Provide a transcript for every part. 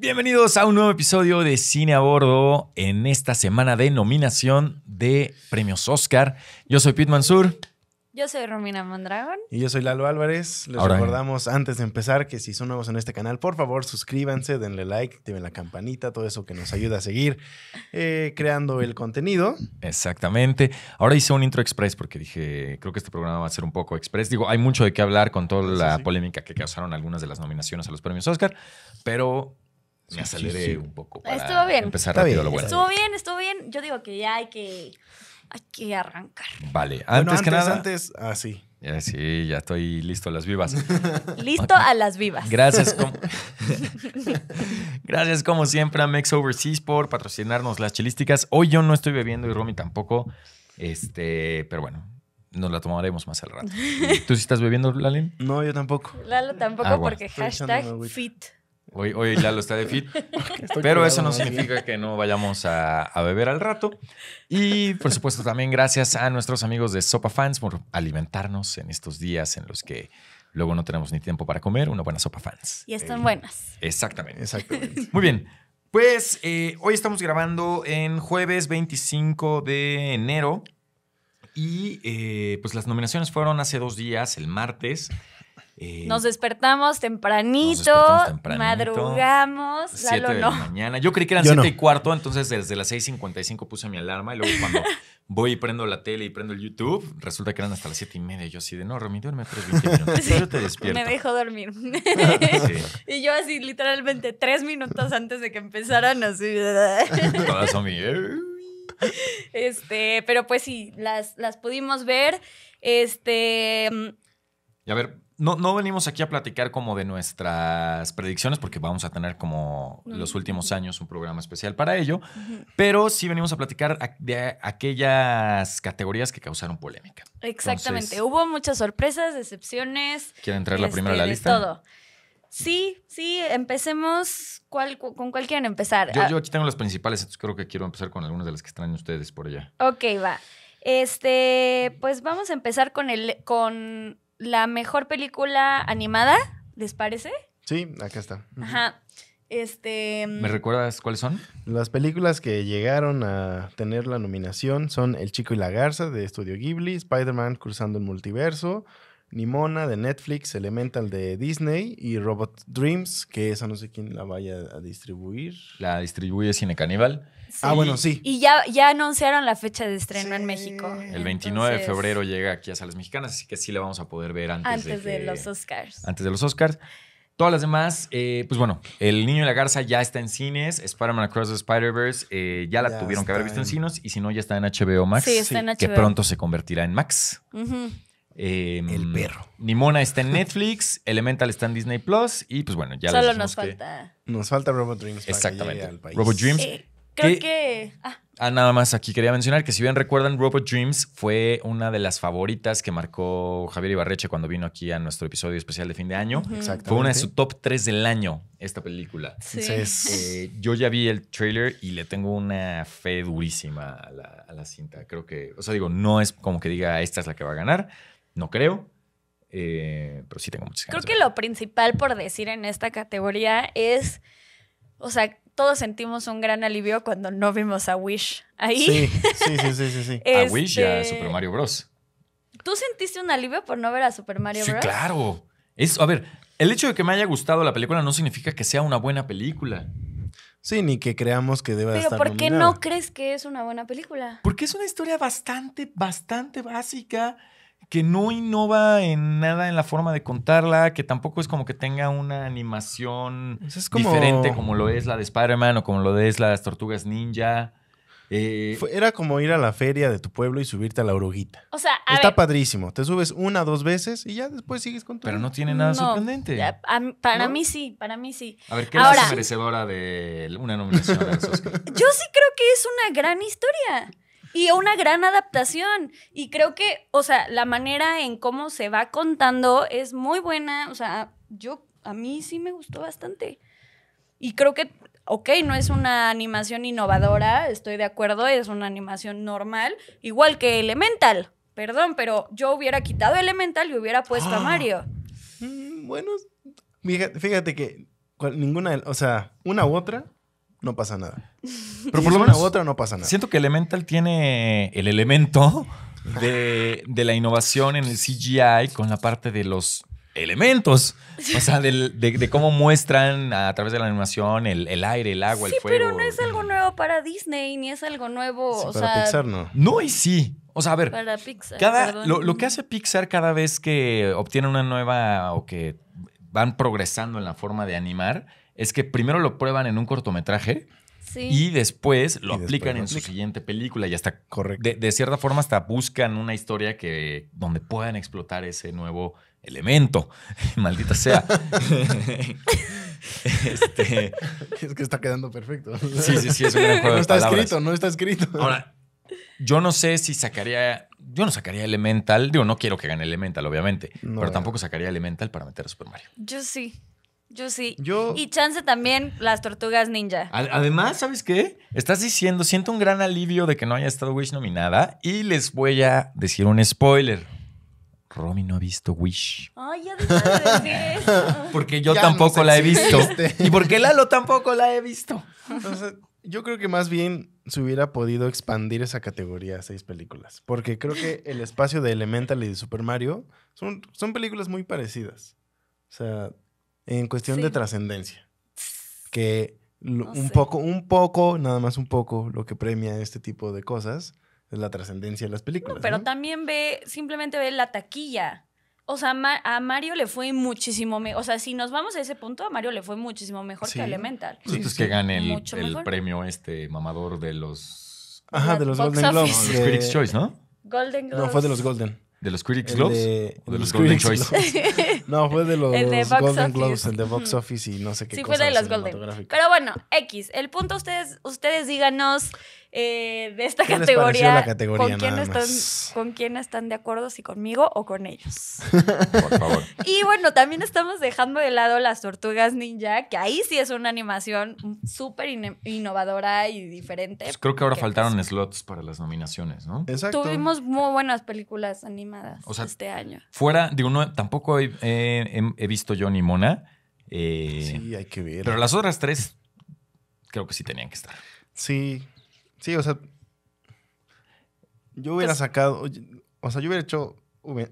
Bienvenidos a un nuevo episodio de Cine a Bordo en esta semana de nominación de premios Oscar. Yo soy Pete Mansur. Yo soy Romina Mondragón. Y yo soy Lalo Álvarez. Les eh. recordamos antes de empezar que si son nuevos en este canal, por favor suscríbanse, denle like, activen la campanita, todo eso que nos ayuda a seguir eh, creando el contenido. Exactamente. Ahora hice un intro express porque dije, creo que este programa va a ser un poco express. Digo, hay mucho de qué hablar con toda la polémica que causaron algunas de las nominaciones a los premios Oscar, pero me aceleré un poco estuvo bien. empezar Estuvo bien, estuvo bien. Yo digo que ya hay que, arrancar. Vale, antes, que nada. Antes, así. Ah, sí, ya estoy listo a las vivas. listo a las vivas. Gracias, como... Gracias como siempre a Mex Overseas por patrocinarnos las chelísticas. Hoy yo no estoy bebiendo y Romy tampoco. Este, pero bueno, nos la tomaremos más al rato. ¿Tú sí estás bebiendo, Lalin? No, yo tampoco. Lalo tampoco ah, porque hashtag fit. Hoy, hoy lo está de fit. pero eso no significa que no vayamos a, beber al rato. Y por supuesto, también gracias a nuestros amigos de Sopa Fans por alimentarnos en estos días en los que luego no tenemos ni tiempo para comer. Una buena Sopa Fans. Y están eh, buenas. Exactamente. Exactamente. Muy bien. Pues eh, hoy estamos grabando en jueves 25 de enero. Y eh, pues las nominaciones fueron hace dos días, el martes. Eh, nos despertamos tempranito, madrugamos, siete no. mañana. Yo creí que eran 7 y cuarto, entonces desde las 6.55 puse mi alarma y luego cuando voy y prendo la tele y prendo el YouTube, resulta que eran hasta las 7 y media. Yo así de, no, Romy, duerme 3 sí. Yo te despierto. Me dejo dormir. Y yo así literalmente tres minutos antes de que empezaran así. Todas son mi... Este, pero pues sí, las, las pudimos ver. Este... Mm, y a ver, no, venimos aquí a platicar como de nuestras predicciones, porque vamos a tener como los últimos años un programa especial para ello, pero sí venimos a platicar de aquellas categorías que causaron polémica. Exactamente, hubo muchas sorpresas, decepciones. quiero entrar la primera a este, la lista? Sí, sí, empecemos. ¿Con cuál quieren empezar? Ah. Yo, aquí tengo las principales, entonces creo que quiero empezar con algunas de las que extrañan ustedes por allá. Ok, va. Este, pues vamos a empezar con el con la mejor película animada, ¿les parece? Sí, acá está. Ajá. Este. Mm, ¿Me recuerdas cuáles son? Las películas que llegaron a tener la nominación son El Chico y la Garza de Estudio Ghibli, Spider-Man cruzando el multiverso, Nimona de Netflix, Elemental de Disney y Robot Dreams, que esa no sé quién la vaya a distribuir. La distribuye Cine Caníbal. Ah, bueno, sí. Y ya, ya anunciaron la fecha de estreno en México. El 29 de febrero llega aquí a Salas Mexicanas, así que sí la vamos a poder ver antes, de, los Oscars. Antes de los Oscars. Todas las demás, eh, pues bueno, El Niño y la Garza ya está en cines, Spider-Man Across the Spider-Verse eh, ya la tuvieron que haber visto en cines y si no, ya está en HBO Max, sí, está en HBO. que pronto se convertirá en Max. Em, el perro. Nimona está en Netflix, Elemental está en Disney Plus y pues bueno, ya Solo nos falta. Nos falta Robot Dreams. Exactamente. Robot Dreams. Creo que. Ah. ah. nada más aquí quería mencionar que si bien recuerdan, Robot Dreams fue una de las favoritas que marcó Javier Ibarreche cuando vino aquí a nuestro episodio especial de fin de año. Fue una de su top 3 del año, esta película. Sí. Eh, eh, yo ya vi el trailer y le tengo una fe durísima a la, cinta. Creo que, o sea, digo, no es como que diga esta es la que va a ganar. No creo. Eh, pero sí tengo muchas ganas. Creo que lo principal por decir en esta categoría es. O sea, todos sentimos un gran alivio cuando no vimos a Wish ahí. Sí, sí, sí, sí, A Wish y a este, Super Mario Bros. ¿Tú sentiste un alivio por no ver a Super Mario Bros? Sí, claro. Es, a ver, el hecho de que me haya gustado la película no significa que sea una buena película. Sí, ni que creamos que deba Pero ¿por qué no crees que es una buena película? Porque es una historia bastante, bastante básica que no innova en nada en la forma de contarla, que tampoco es como que tenga una animación diferente como lo es la de Spider-Man o como lo es las Tortugas Ninja. Eh, era como ir a la feria de tu pueblo y subirte a la oruguita. O sea, está padrísimo. Te subes una, dos veces y ya después sigues con Pero no tiene nada sorprendente. para mí sí, para mí sí. A ver, ¿qué Ahora... es merecedora de una nominación a Yo sí creo que es una gran historia. Y una gran adaptación. Y creo que, o sea, la manera en cómo se va contando es muy buena. O sea, yo, a mí sí me gustó bastante. Y creo que, ok, no es una animación innovadora, estoy de acuerdo, es una animación normal, igual que Elemental. Perdón, pero yo hubiera quitado Elemental y hubiera puesto a ah. Mario. Mm, bueno, fíjate que ninguna, o sea, una u otra no pasa nada. Pero por lo menos otra no pasa nada. Siento que Elemental tiene el elemento de, la innovación en el CGI con la parte de los elementos. O sea, de, cómo muestran a través de la animación el, aire, el agua, el fuego. pero no es algo nuevo para Disney, ni es algo nuevo. o para Pixar no. No, y sí. O sea, a ver. Para Pixar. Cada, lo, lo, que hace Pixar cada vez que obtiene una nueva o que van progresando en la forma de animar es que primero lo prueban en un cortometraje. Y después lo aplican en su siguiente película y hasta Correcto. De, cierta forma hasta buscan una historia que donde puedan explotar ese nuevo elemento. Maldita sea. Este. Es que está quedando perfecto. Sí, sí, sí, No está escrito, no está escrito. Ahora, yo no sé si sacaría. Yo no sacaría Elemental. Digo, no quiero que gane Elemental, obviamente. pero eh. tampoco sacaría Elemental para meter a Super Mario. Yo sí. Yo sí. Y chance también las tortugas ninja. Además, ¿sabes qué? Estás diciendo, siento un gran alivio de que no haya estado Wish nominada y les voy a decir un spoiler. Romy no ha visto Wish. Ay, ya de eso. Porque yo tampoco la he visto. Y porque Lalo tampoco la he visto. Entonces, yo creo que más bien se hubiera podido expandir esa categoría a seis películas. Porque creo que el espacio de Elemental y de Super Mario son, son películas muy parecidas. O sea, en cuestión de trascendencia. Que un poco, un poco, nada más un poco, lo que premia este tipo de cosas es la trascendencia de las películas. pero también ve, simplemente ve la taquilla. O sea, a Mario le fue muchísimo mejor. O sea, si nos vamos a ese punto, a Mario le fue muchísimo mejor que Elemental. Sí, es pues, que gane el, premio este mamador de los. Ajá, de los Golden Globes. Critics eh, Choice, ¿no? Golden Globes. No, fue de los Golden. ¿De los Critics Globes? ¿O de, los, Critics Golden Choice? no, fue de los Golden Globes, el The Box Office y no sé qué Sí, cosa fue de los Golden. Pero bueno, X. El punto, ustedes, ustedes díganos eh, de esta categoría. ¿con, quién están, de acuerdo? ¿Si conmigo o con ellos? Por favor. Y bueno, también estamos dejando de lado las tortugas ninja, que ahí sí es una animación súper innovadora y diferente. Pues creo que ahora faltaron slots para las nominaciones, ¿no? Tuvimos muy buenas películas animadas este año. Fuera, digo, no, tampoco he, visto yo ni Mona. Eh, sí, hay que ver. Pero las otras tres creo que sí tenían que estar. Sí, Sí, o sea, yo hubiera sacado, o sea, yo hubiera hecho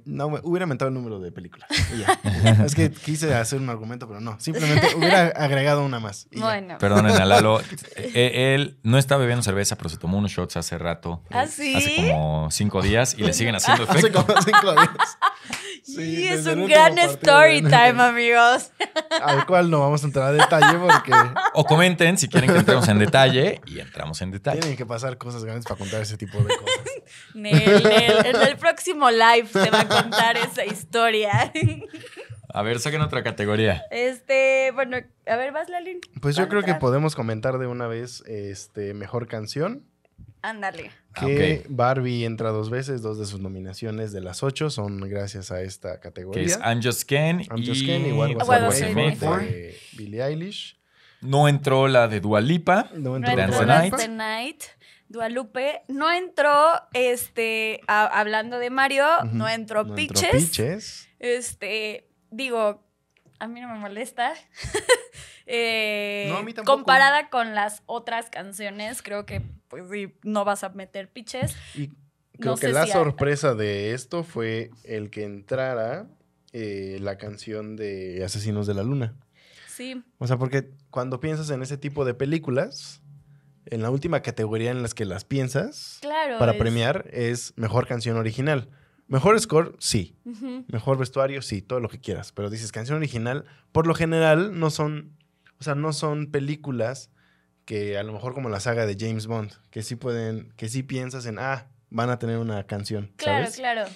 no, hubiera aumentado el número de películas. es que quise hacer un argumento, pero no. Simplemente hubiera agregado una más. Bueno. Perdonen Lalo. E-, él no está bebiendo cerveza, pero se tomó unos shots hace rato. ¿Ah, eh, Hace como cinco días y le siguen haciendo efecto. cinco días. es un gran story time, amigos. Al cual no vamos a entrar a detalle O comenten si quieren que entremos en detalle y entramos en detalle. Tienen que pasar cosas grandes para contar ese tipo de cosas. En el, en el próximo live te va a contar esa historia. A ver, saquen otra categoría. Este, bueno, a ver, vas, Lalín. Pues yo creo que podemos comentar de una vez, este, mejor canción. Ándale. Ah, que Barbie entra dos veces, dos de sus nominaciones de las ocho son gracias a esta categoría. Que es I'm Just Ken I'm y... Just Ken, igual was well, was de Billie Eilish. No entró la de Dualipa. No entró, no entró la de Night. Dualupe no entró, este, hablando de Mario, no entró no Piches. Piches. Este, digo, a mí no me molesta. Eh, no, a mí tampoco. Comparada con las otras canciones, creo que pues no vas a meter Piches. Y creo que la sorpresa de esto fue el que entrara eh, la canción de Asesinos de la Luna. Sí. O sea, porque cuando piensas en ese tipo de películas en la última categoría en las que las piensas para premiar es mejor canción original. Mejor score, sí. Mejor vestuario, sí, todo lo que quieras. Pero dices canción original, por lo general no son, o sea, no son películas que a lo mejor como la saga de James Bond, que sí pueden, que sí piensas en, ah, van a tener una canción. Claro, claro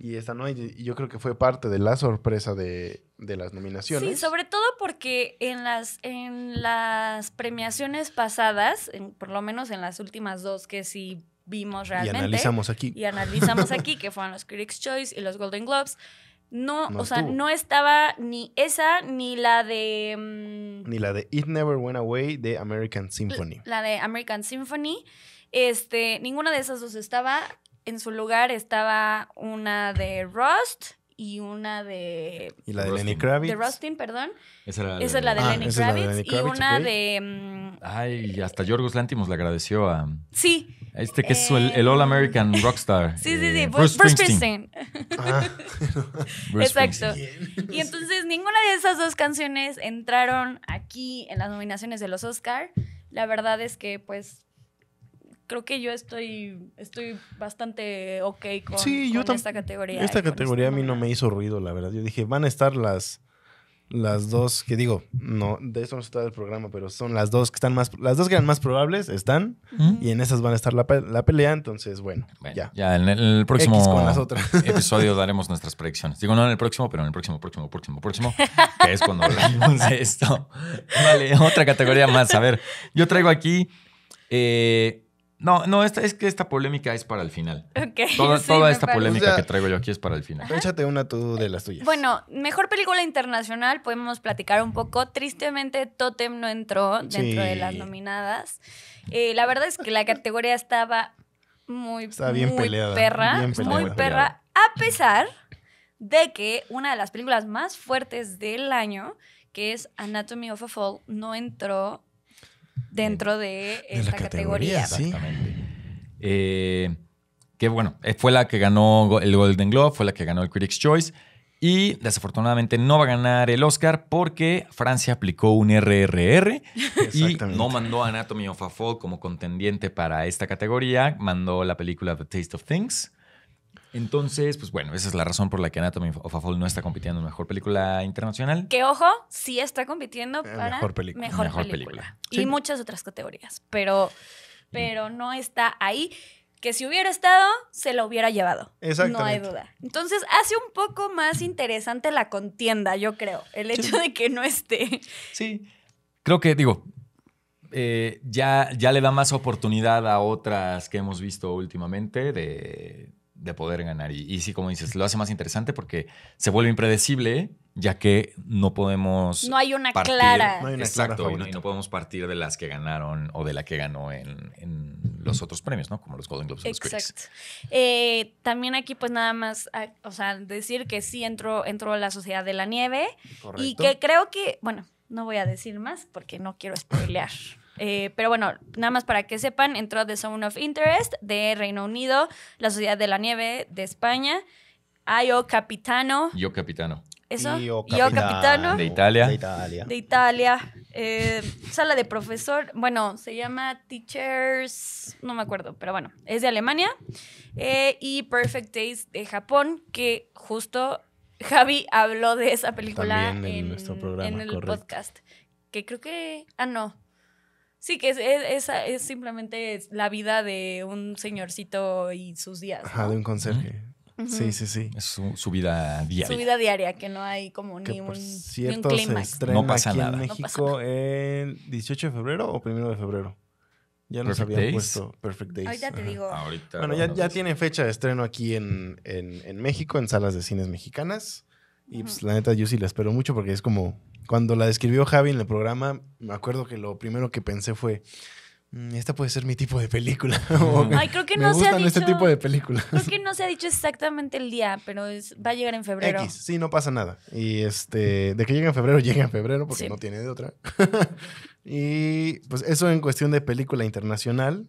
y esta no. yo creo que fue parte de la sorpresa de, las nominaciones. Sí, sobre todo porque en las, en las premiaciones pasadas, por lo menos en las últimas dos que sí vimos realmente. Y analizamos aquí. Y analizamos aquí, que fueron los Critics' Choice y los Golden Globes. No, o sea, no estaba ni esa ni la de... Mm, ni la de It Never Went Away de American Symphony. La de American Symphony. Este, ninguna de esas dos estaba en su lugar estaba una de Rust y una de... Y la de Lenny Kravitz. De Rustin, perdón. Esa, era es la de, ah, Lenny Kravitz, la de Lenny Kravitz. Y una de... Ay, hasta Yorgos Lantimos le agradeció a... Sí. Este que es el, All eh, American Rockstar. Sí, sí, sí. First eh, ah, Bruce, Exacto. Y entonces ninguna de esas dos canciones entraron aquí en las nominaciones de los Oscar. La verdad es que pues creo que yo estoy, estoy bastante ok con, esta categoría. Esta categoría a mí no me hizo ruido, la verdad. Yo dije, van a estar las, las dos que digo, no, de eso no se trata el programa, pero son las dos que están más, las dos que eran más probables están y en esas van a estar la, pelea, entonces bueno, ya. Ya, en el próximo episodio daremos nuestras predicciones. Digo, no en el próximo, pero en el próximo, próximo, próximo, próximo, que es cuando hablamos de esto. Vale, otra categoría más. A ver, yo traigo aquí... Eh, no, no, esta, es que esta polémica es para el final. toda, esta polémica que traigo yo aquí es para el final. Échate una tú de las tuyas. Bueno, mejor película internacional, podemos platicar un poco. Tristemente, Totem no entró dentro de las nominadas. Eh, la verdad es que la categoría estaba muy, muy perra. Muy perra, a pesar de que una de las películas más fuertes del año, que es Anatomy of a Fall, no entró dentro de, la esta categoría. Exactamente. Eh, que bueno, eh, fue la que ganó el Golden Globe, fue la que ganó el Critics' Choice. Y desafortunadamente no va a ganar el Oscar porque Francia aplicó un RRR y no mandó a Anatomy of a Fall como contendiente para esta categoría. Mandó la película The Taste of Things entonces, pues bueno, esa es la razón por la que Anatomy of a Fall no está compitiendo en Mejor Película Internacional. Que ojo, sí está compitiendo eh, para Mejor Película. Mejor, película. Y muchas otras categorías, pero, pero no está ahí que si hubiera estado, se lo hubiera llevado. No hay duda. Entonces hace un poco más interesante la contienda, yo creo, el hecho de que no esté. Sí, creo que digo, eh, ya, ya le da más oportunidad a otras que hemos visto últimamente de, de poder ganar. Y, sí, como dices, lo hace más interesante porque se vuelve impredecible, ya que no podemos. No hay una clara. No exacto, clara y no, podemos partir de las que ganaron o de la que ganó en, los otros premios, ¿no? Como los Golden Globes. Exacto. Los Eh, también aquí, pues nada más, ah, o sea, decir que sí entró, entró la Sociedad de la Nieve Correcto. y que creo que, bueno, no voy a decir más porque no quiero spoilear. Eh, pero bueno, nada más para que sepan, entró The Zone of Interest de Reino Unido, La Sociedad de la Nieve de España, Io Capitano. Yo Capitano. Eso. Capitano. De Italia. De Italia. Eh, sala de profesor. Bueno, se llama Teachers. No me acuerdo, pero bueno, es de Alemania. Eh, y Perfect Days de Japón, que justo Javi habló de esa película en, nuestro programa, en el podcast. Que creo que. Ah, no. Sí, que es, es, es, simplemente la vida de un señorcito y sus días. de un conserje. Sí, sí, sí. Es su, vida diaria. Su vida diaria, que no hay como ni, un, cierto, ni un aquí En México el 18 de febrero o primero de febrero. Ya nos habían puesto Perfect Days. Ahorita te digo. bueno, ya, tiene fecha de estreno aquí en, en, México, en salas de cines mexicanas. Y pues, la neta, yo sí la espero mucho porque es como cuando la describió Javi en el programa, me acuerdo que lo primero que pensé fue, mm, esta puede ser mi tipo de película. Ay, creo que no se ha este dicho, este tipo de películas. Creo que no se ha dicho exactamente el día, pero va a llegar en febrero. X, sí, no pasa nada. Y este, de que llegue en febrero, llega en febrero, porque no tiene de otra. y pues eso en cuestión de película internacional.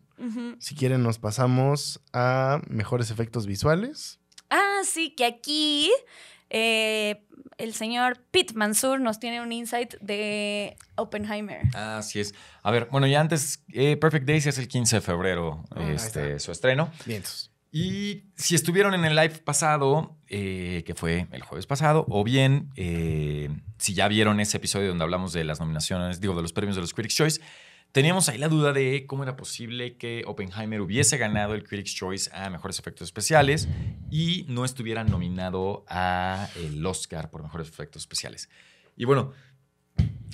Si quieren, nos pasamos a mejores efectos visuales. Ah, sí, que aquí eh, el señor Pete Mansur nos tiene un insight de Oppenheimer. Así es. A ver, bueno, ya antes, eh, Perfect Days es el 15 de febrero, ah, este, su estreno. Y si estuvieron en el live pasado, eh, que fue el jueves pasado, o bien si ya vieron ese episodio donde hablamos de las nominaciones, digo, de los premios de los Critics' Choice, Teníamos ahí la duda de cómo era posible que Oppenheimer hubiese ganado el Critics' Choice a Mejores Efectos Especiales y no estuviera nominado al Oscar por Mejores Efectos Especiales. Y bueno,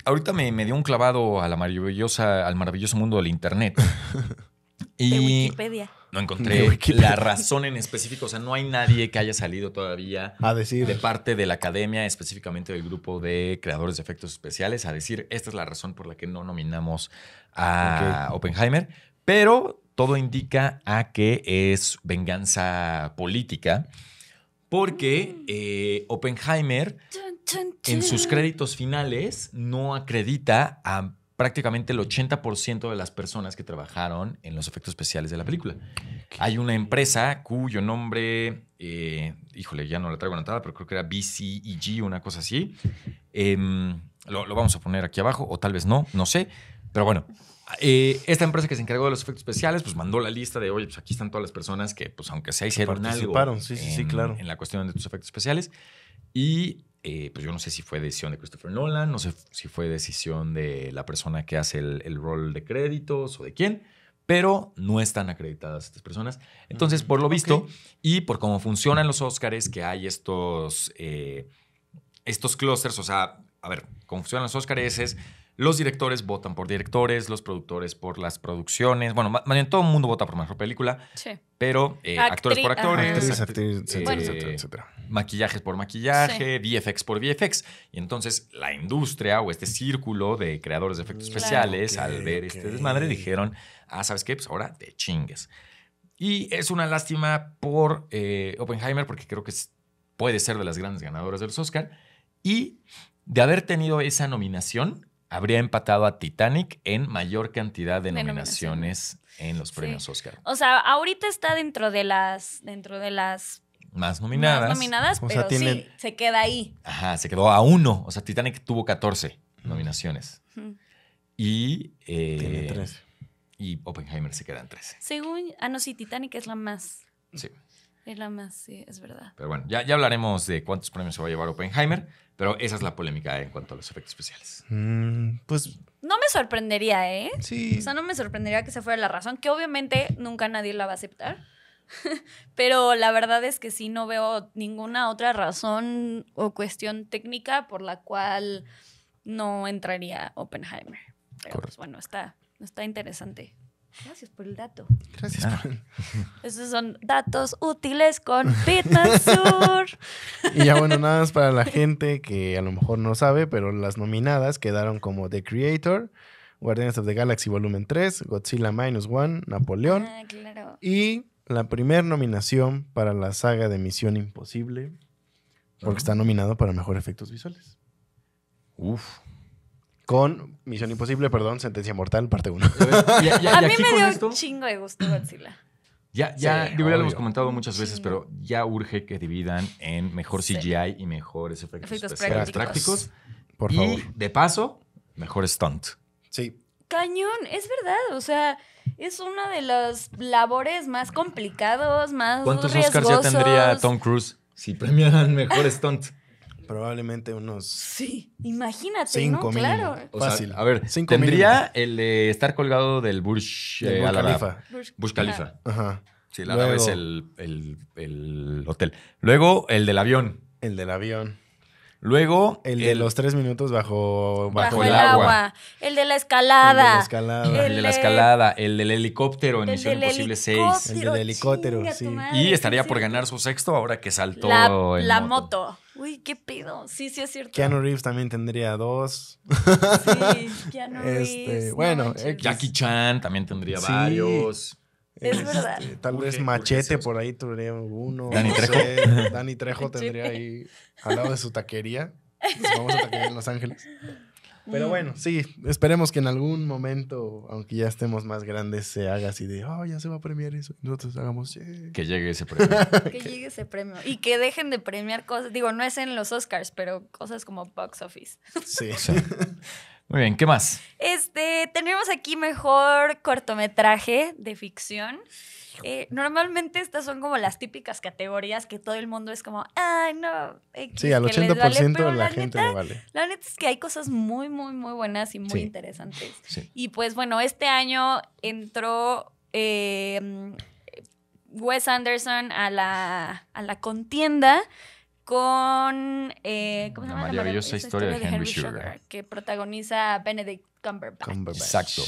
ahorita me, dio un clavado a la al maravilloso mundo del Internet. y Wikipedia. No encontré la razón en específico. O sea, no hay nadie que haya salido todavía a decir. de parte de la academia, específicamente del grupo de creadores de efectos especiales, a decir, esta es la razón por la que no nominamos a Oppenheimer, pero todo indica a que es venganza política, porque eh, Oppenheimer en sus créditos finales no acredita a prácticamente el 80% de las personas que trabajaron en los efectos especiales de la película. Hay una empresa cuyo nombre, eh, híjole, ya no la traigo anotada, pero creo que era BCEG, una cosa así. Em, lo, vamos a poner aquí abajo, o tal vez no, no sé. Pero bueno, eh, esta empresa que se encargó de los efectos especiales, pues mandó la lista de, oye, pues aquí están todas las personas que, pues aunque sea, hicieron algo sí, sí, sí, claro. en la cuestión de tus efectos especiales. Y eh, pues yo no sé si fue decisión de Christopher Nolan, no sé si fue decisión de la persona que hace el, rol de créditos o de quién, pero no están acreditadas estas personas. Entonces, mm, por lo visto y por cómo funcionan los Oscars, que hay estos, eh, estos clústeres, o sea, a ver, cómo funcionan los Óscares es los directores votan por directores, los productores por las producciones. Bueno, más bien todo el mundo vota por mejor película. Sí. Pero eh, actores por actores. Eh, etcétera, Maquillajes por maquillaje, VFX por VFX. Y entonces la industria o este círculo de creadores de efectos mm, especiales, al ver este desmadre, dijeron: Ah, ¿sabes qué? Pues ahora te chingues. Y es una lástima por eh, Oppenheimer, porque creo que puede ser de las grandes ganadoras de los Oscar. Y de haber tenido esa nominación, habría empatado a Titanic en mayor cantidad de nominaciones en los premios Oscar. O sea, ahorita está dentro de las, dentro de las más nominadas. pero sí, se queda ahí. Ajá, se quedó a uno. O sea, Titanic tuvo 14 nominaciones. Y. Eh, tiene tres. Y Oppenheimer se quedan 13. Según. Ah, no, sí, Titanic es la más. Sí. Es la más, sí, es verdad. Pero bueno, ya, ya hablaremos de cuántos premios se va a llevar Oppenheimer, pero esa es la polémica ¿eh? en cuanto a los efectos especiales. Mm, pues. No me sorprendería, ¿eh? Sí. O sea, no me sorprendería que se fuera la razón, que obviamente nunca nadie la va a aceptar. pero la verdad es que sí no veo ninguna otra razón o cuestión técnica por la cual no entraría Oppenheimer. Pero pues, bueno, está, está interesante. Gracias por el dato. Gracias ah. por Esos son datos útiles con Pitman y ya bueno, nada más para la gente que a lo mejor no sabe, pero las nominadas quedaron como The Creator, Guardians of the Galaxy Volumen 3, Godzilla Minus One, Napoleón. Ah, claro. Y la primer nominación para la saga de Misión Imposible, porque ah. está nominado para Mejor Efectos Visuales. Uf con Misión Imposible, perdón, Sentencia Mortal, parte 1. a mí me dio un chingo de gusto Godzilla. Ya, ya, ya lo hemos comentado muchas veces, pero ya urge que dividan en mejor CGI y mejores efectos, efectos prácticos. Por favor. de paso, mejor stunt. Sí. Cañón, es verdad. O sea, es una de las labores más complicadas, más. ¿Cuántos Oscars ya tendría Tom Cruise si premiaran mejor stunt? Probablemente unos. Sí, imagínate. Cinco mil. Fácil. a ver, tendría el de estar colgado del bush eh, Khalifa. Bush Sí, la Luego, es el, hotel. Luego, el del avión. El del avión. Luego, el, de los tres minutos bajo, el agua. El de la escalada. El de la escalada. El, del helicóptero en Misión Imposible 6. El del helicóptero, sí. Y estaría por ganar su sexto ahora que saltó. La, moto. Uy, qué pedo. Sí, sí es cierto. Keanu Reeves también tendría dos. Sí, Keanu este, Reeves. bueno, Jackie Chan también tendría varios. Es este, verdad. Tal vez Machete por ahí tendría uno. Dani Trejo. Sé, Dani Trejo tendría ahí al lado de su taquería. Vamos a taquería en Los Ángeles. Pero bueno, sí, esperemos que en algún momento, aunque ya estemos más grandes, se haga así de, oh, ya se va a premiar eso. Y nosotros hagamos, yeah. Que llegue ese premio. que llegue ese premio. Y que dejen de premiar cosas, digo, no es en los Oscars, pero cosas como box office. sí. sí. Muy bien, ¿qué más? Este, tenemos aquí mejor cortometraje de ficción. Eh, normalmente estas son como las típicas categorías que todo el mundo es como, ay, no. sí, al 80% de la, gente vale. La neta es que hay cosas muy, muy, muy buenas y muy interesantes. Y pues bueno, este año entró eh, Wes Anderson a la, a la contienda con eh, La maravillosa historia de Henry, Sugar, que protagoniza Benedict Cumberbatch. Exacto.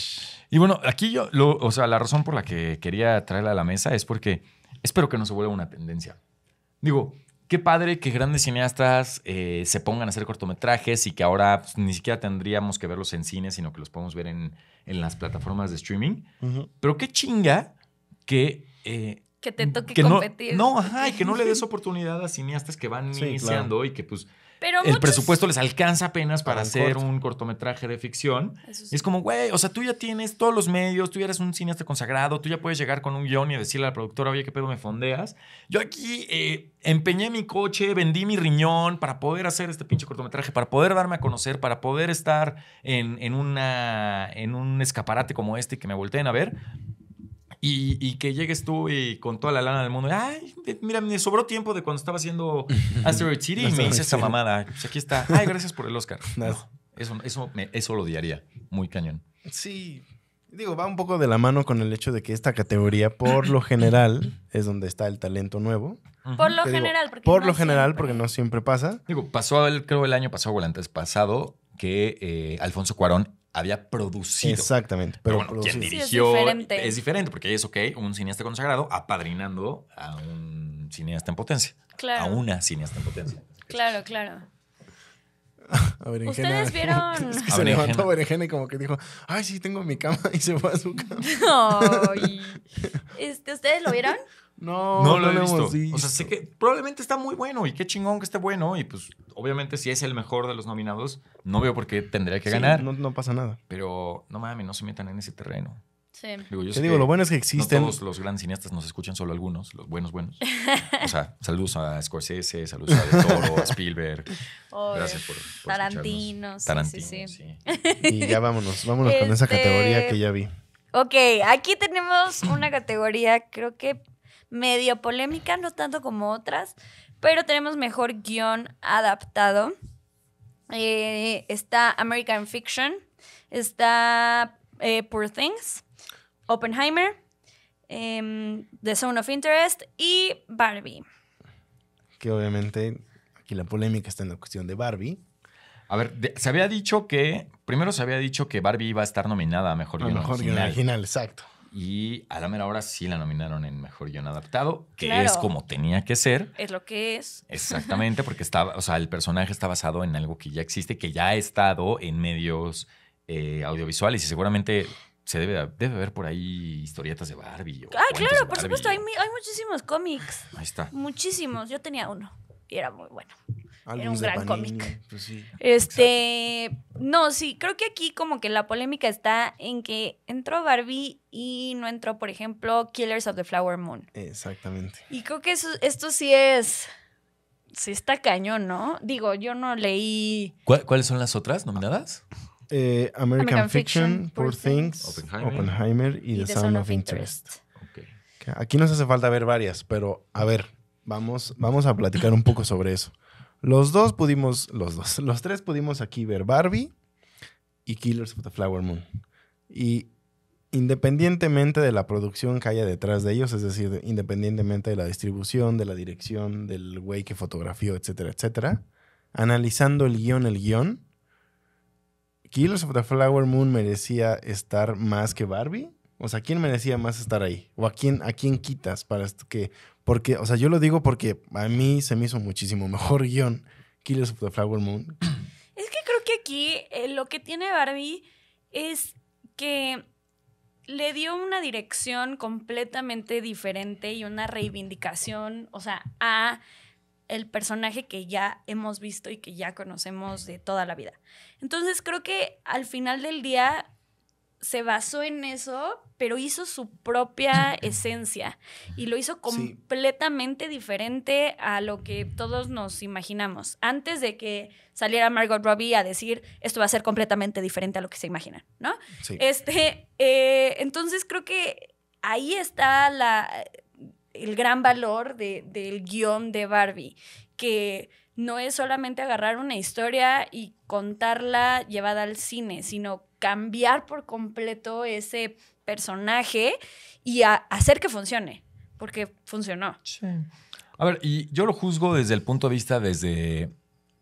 Y bueno, aquí yo, o sea, la razón por la que quería traerla a la mesa es porque espero que no se vuelva una tendencia. Digo, qué padre que grandes cineastas eh, se pongan a hacer cortometrajes y que ahora pues, ni siquiera tendríamos que verlos en cine, sino que los podemos ver en, las plataformas de streaming. Pero qué chinga que... Eh, que te toque competir. No, ajá, y que no le des oportunidad a cineastas que van iniciando y que pues el presupuesto les alcanza apenas para, hacer un cortometraje de ficción. es como, güey, o sea, tú ya tienes todos los medios, tú ya eres un cineasta consagrado, tú ya puedes llegar con un guión y decirle al productor, productora, oye, ¿qué pedo me fondeas? Yo aquí eh, empeñé mi coche, vendí mi riñón para poder hacer este pinche cortometraje, para poder darme a conocer, para poder estar en, una, en un escaparate como este y que me volteen a ver. Y, que llegues tú y con toda la lana del mundo, ay, mira, me sobró tiempo de cuando estaba haciendo Asteroid City y me hice esta mamada. Pues aquí está. Ay, gracias por el Oscar. eso, eso, lo odiaría. Muy cañón. Sí. Digo, va un poco de la mano con el hecho de que esta categoría, por lo general, es donde está el talento nuevo. Por lo general, porque Por no lo general, siempre. porque no siempre pasa. Digo, pasó, creo, el año pasado o el antes pasado, que eh, Alfonso Cuarón había producido. Exactamente. Pero, bueno, quien dirigió es, diferente. es, diferente. porque es, ok, un cineasta consagrado apadrinando a un cineasta en potencia. Claro. A una cineasta en potencia. Claro, claro. A ¿Ustedes vieron? se levantó berenjena y como que dijo, ay, sí, tengo mi cama y se fue a su cama. No, este, ¿Ustedes lo vieron? No, lo, he visto. O sea, sé que probablemente está muy bueno y qué chingón que esté bueno. Y pues, obviamente, si es el mejor de los nominados, no veo por qué tendría que ganar. No, pasa nada. Pero no mames, no se metan en ese terreno. Sí. yo digo, lo bueno es que existen. todos los grandes cineastas nos escuchan, solo algunos, los buenos, buenos. O sea, saludos a Scorsese, saludos a De Toro, a Spielberg. Gracias por. Tarantino, sí, sí, Y ya vámonos, vámonos con esa este, categoría que ya vi. Ok, aquí tenemos una categoría, creo que medio polémica, no tanto como otras, pero tenemos mejor guión adaptado. Eh, está American Fiction, está eh, Poor Things, Oppenheimer, em, The Zone of Interest y Barbie. Que obviamente aquí la polémica está en la cuestión de Barbie. A ver, se había dicho que, primero se había dicho que Barbie iba a estar nominada a Mejor Guión Mejor Guión Original, exacto. Y a la mera hora sí la nominaron en Mejor Guión Adaptado, que es como tenía que ser. Es lo que es. Exactamente, porque estaba, o sea, el personaje está basado en algo que ya existe, que ya ha estado en medios eh, audiovisuales y seguramente se debe, debe haber por ahí historietas de Barbie. ah, claro, por supuesto, hay, hay muchísimos cómics. Ahí está. Muchísimos, yo tenía uno y era muy bueno era un gran cómic. Pues este, no, sí, creo que aquí como que la polémica está en que entró Barbie y no entró, por ejemplo, Killers of the Flower Moon. Exactamente. Y creo que esto sí es, sí está cañón, ¿no? Digo, yo no leí. ¿Cuáles son las otras nominadas? Eh, American, Fiction, Poor Things, Oppenheimer, y, The, Sound, of Interest. Aquí nos hace falta ver varias, pero a ver, vamos, vamos a platicar un poco sobre eso. Los dos pudimos, los dos, los tres pudimos aquí ver Barbie y Killers of the Flower Moon. Y independientemente de la producción que haya detrás de ellos, es decir, independientemente de la distribución, de la dirección, del güey que fotografió, etcétera, etcétera, analizando el guión, el guión, Killers of the Flower Moon merecía estar más que Barbie o sea, ¿quién merecía más estar ahí? ¿O a quién, a quién quitas para que...? Porque, o sea, yo lo digo porque a mí se me hizo muchísimo mejor guión Killers of the Flower Moon. Es que creo que aquí eh, lo que tiene Barbie es que le dio una dirección completamente diferente y una reivindicación, o sea, a el personaje que ya hemos visto y que ya conocemos de toda la vida. Entonces creo que al final del día se basó en eso, pero hizo su propia esencia y lo hizo completamente diferente a lo que todos nos imaginamos. Antes de que saliera Margot Robbie a decir esto va a ser completamente diferente a lo que se imagina, ¿no? Este, eh, entonces creo que ahí está la, el gran valor de, del guión de Barbie, que no es solamente agarrar una historia y contarla llevada al cine, sino cambiar por completo ese personaje y hacer que funcione, porque funcionó. A ver, y yo lo juzgo desde el punto de vista desde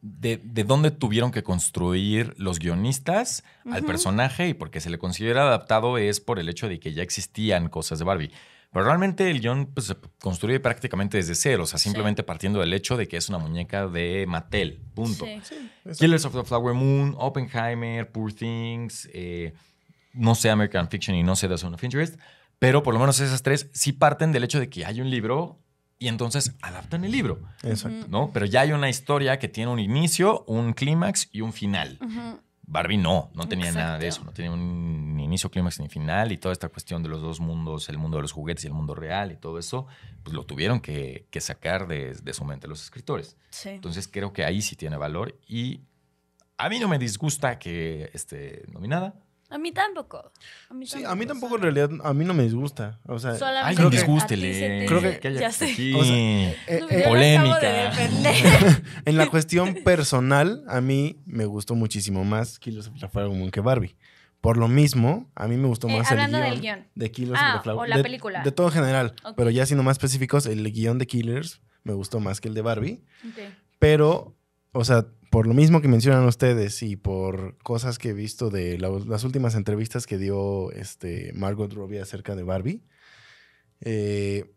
de, dónde tuvieron que construir los guionistas al personaje y porque se le considera adaptado es por el hecho de que ya existían cosas de Barbie. Pero realmente el guión pues, se construye prácticamente desde cero, o sea, simplemente partiendo del hecho de que es una muñeca de Mattel, punto. Sí. Sí, Killers of the Flower Moon, Oppenheimer, Poor Things, eh, no sé American Fiction y no sé The Zone of Interest, pero por lo menos esas tres sí parten del hecho de que hay un libro y entonces adaptan el libro. Exacto. ¿no? Pero ya hay una historia que tiene un inicio, un clímax y un final. Barbie no, no tenía nada de eso, no tenía un inicio, clímax ni final y toda esta cuestión de los dos mundos, el mundo de los juguetes y el mundo real y todo eso, pues lo tuvieron que, sacar de, su mente los escritores. Entonces creo que ahí sí tiene valor y a mí no me disgusta que esté nominada, a mí tampoco. A mí sí, tampoco, a mí tampoco en realidad, a mí no me disgusta. O sea, Solamente creo que disgústele. Creo que, ya sé. Eh, eh, polémica. en la cuestión personal, a mí me gustó muchísimo más Killers of the Flower Moon que Barbie. Por lo mismo, a mí me gustó eh, más el guión, del guión de Killers of ah, the Flower. O la película. De todo en general. Pero ya siendo más específicos, el guión de Killers me gustó más que el de Barbie. Pero, o sea, por lo mismo que mencionan ustedes y por cosas que he visto de las últimas entrevistas que dio este Margot Robbie acerca de Barbie, eh,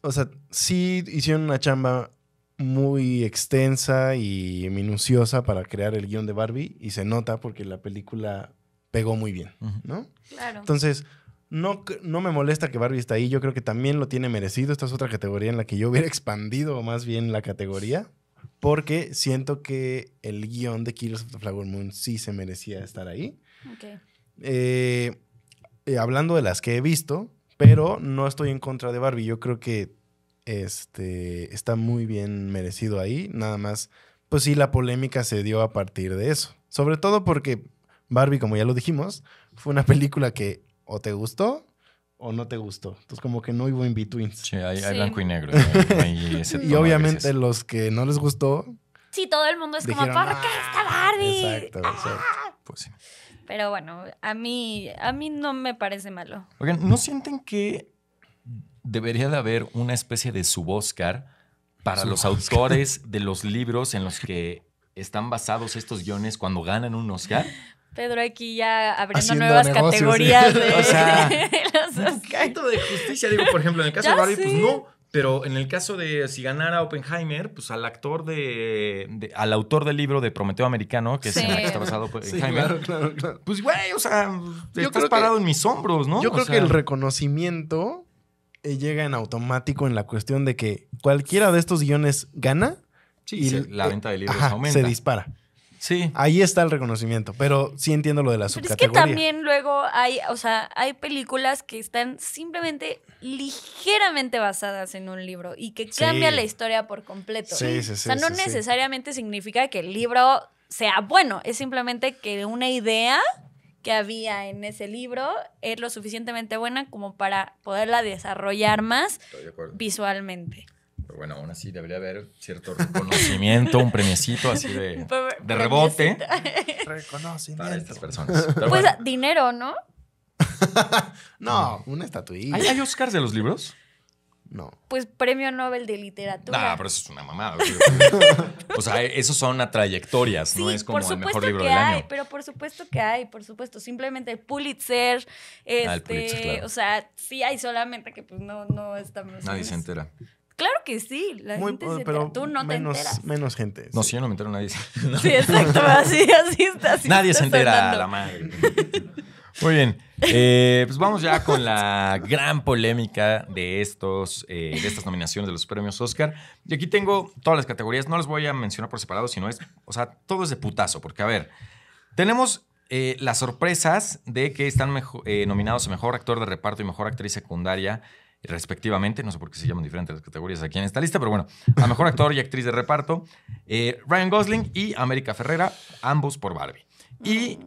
o sea, sí hicieron una chamba muy extensa y minuciosa para crear el guión de Barbie y se nota porque la película pegó muy bien, ¿no? Claro. Entonces, no, no me molesta que Barbie está ahí, yo creo que también lo tiene merecido, esta es otra categoría en la que yo hubiera expandido más bien la categoría, porque siento que el guión de Killers of the Flower Moon sí se merecía estar ahí. Eh, eh, hablando de las que he visto, pero no estoy en contra de Barbie. Yo creo que este, está muy bien merecido ahí. Nada más, pues sí, la polémica se dio a partir de eso. Sobre todo porque Barbie, como ya lo dijimos, fue una película que o te gustó o no te gustó. Entonces, como que no hubo in between. Sí, hay, blanco y negro. y obviamente los que no les gustó. Sí, todo el mundo es como, ¿por qué está ah". Barbie? Ah. Exacto, Pues sí. Pero bueno, a mí, a mí no me parece malo. Oigan, ¿no sienten que debería de haber una especie de sub suboscar para los autores de los libros en los que están basados estos guiones cuando ganan un Oscar? Pedro aquí ya abriendo nuevas categorías de, o sea, de los de justicia, digo, por ejemplo, en el caso de Barbie, pues no, pero en el caso de si ganara Oppenheimer, pues al actor de, al autor del libro de Prometeo Americano, que es el que está basado Oppenheimer, claro, claro, claro. pues güey, o sea, te yo estás parado en mis hombros, ¿no? Yo creo que el reconocimiento eh, llega en automático en la cuestión de que cualquiera de estos guiones gana y la eh, venta de libros aumenta. Se dispara. Sí. Ahí está el reconocimiento, pero sí entiendo lo de la subcategoría. es que también luego hay, o sea, hay películas que están simplemente ligeramente basadas en un libro y que cambia la historia por completo. Sí, sí, sí. O sea, no necesariamente significa que el libro sea bueno, es simplemente que una idea que había en ese libro es lo suficientemente buena como para poderla desarrollar más visualmente. Pero bueno, aún así debería haber cierto reconocimiento, un premiecito así de, de rebote. Reconocimiento. Para estas personas. pues dinero, ¿no? no, una estatuilla. ¿Hay, Oscars de los libros? No. Pues premio Nobel de literatura. Ah, pero eso es una mamada. o sea, esos son a trayectorias, no es como el mejor libro del hay, año. Pero por supuesto que hay, por supuesto. Simplemente ah, el Pulitzer. Este, el Pulitzer claro. O sea, sí hay solamente que pues no, no estamos. Nadie se entera. Claro que sí, la gente se Tú no menos, te enteras. Menos gente. No, sí. yo no me entero, nadie se entera. Sí, exacto, así, así está. nadie se entera, la madre. Muy bien, eh, pues vamos ya con la gran polémica de, estos, eh, de estas nominaciones de los premios Oscar. Y aquí tengo todas las categorías, no las voy a mencionar por separado, sino es, o sea, todo es de putazo, porque a ver, tenemos eh, las sorpresas de que están nominados a Mejor Actor de Reparto y Mejor Actriz Secundaria respectivamente. No sé por qué se llaman diferentes las categorías aquí en esta lista, pero bueno, a mejor actor y actriz de reparto, eh, Ryan Gosling y América Ferrera, ambos por Barbie. Y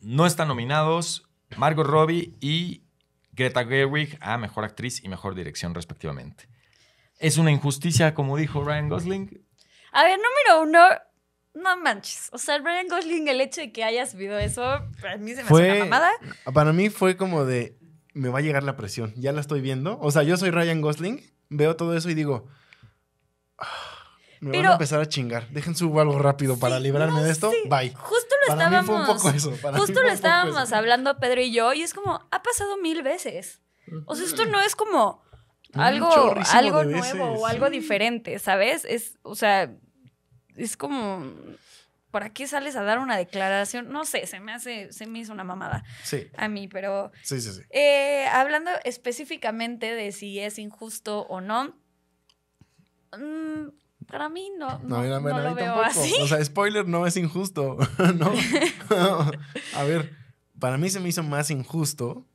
no están nominados Margot Robbie y Greta Gerwig a mejor actriz y mejor dirección, respectivamente. Es una injusticia, como dijo Ryan Gosling. A ver, número uno, no manches. O sea, Ryan Gosling, el hecho de que haya subido eso, para mí se me fue, hace una mamada. Para mí fue como de, me va a llegar la presión, ya la estoy viendo. O sea, yo soy Ryan Gosling, veo todo eso y digo, ah, me voy a empezar a chingar, dejen su algo rápido para librarme de esto, bye. Justo lo estábamos, justo lo estábamos hablando Pedro y yo y es como, ha pasado mil veces. O sea, esto no es como algo, algo nuevo o algo diferente, ¿sabes? Es, o sea, es como ¿para qué sales a dar una declaración? No sé, se me hace, se me hizo una mamada sí. a mí, pero... Sí, sí, sí. Eh, hablando específicamente de si es injusto o no, mm, para mí no. No, mira, lo veo Así. O sea, spoiler, no es injusto. no. a ver, para mí se me hizo más injusto